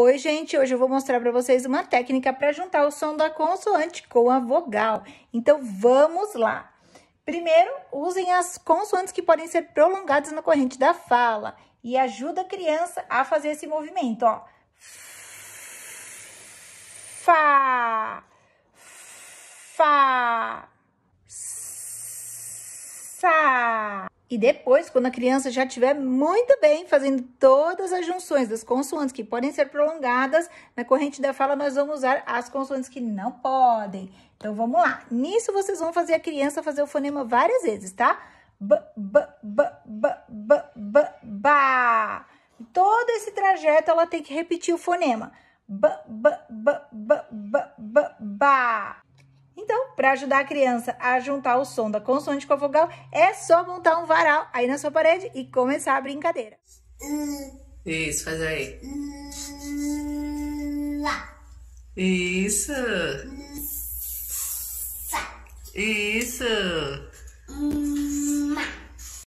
Oi, gente! Hoje eu vou mostrar para vocês uma técnica para juntar o som da consoante com a vogal. Então, vamos lá! Primeiro, usem as consoantes que podem ser prolongadas na corrente da fala e ajuda a criança a fazer esse movimento, ó. Fá, fá, e depois, quando a criança já estiver muito bem fazendo todas as junções das consoantes que podem ser prolongadas, na corrente da fala nós vamos usar as consoantes que não podem. Então vamos lá. Nisso vocês vão fazer a criança fazer o fonema várias vezes, tá? B, b, b, b, b, b, ba. Todo esse trajeto ela tem que repetir o fonema. B, b, b, b, b, b, ba. Então, para ajudar a criança a juntar o som da consoante com a vogal, é só montar um varal aí na sua parede e começar a brincadeira. Isso, faz aí. Isso. Isso.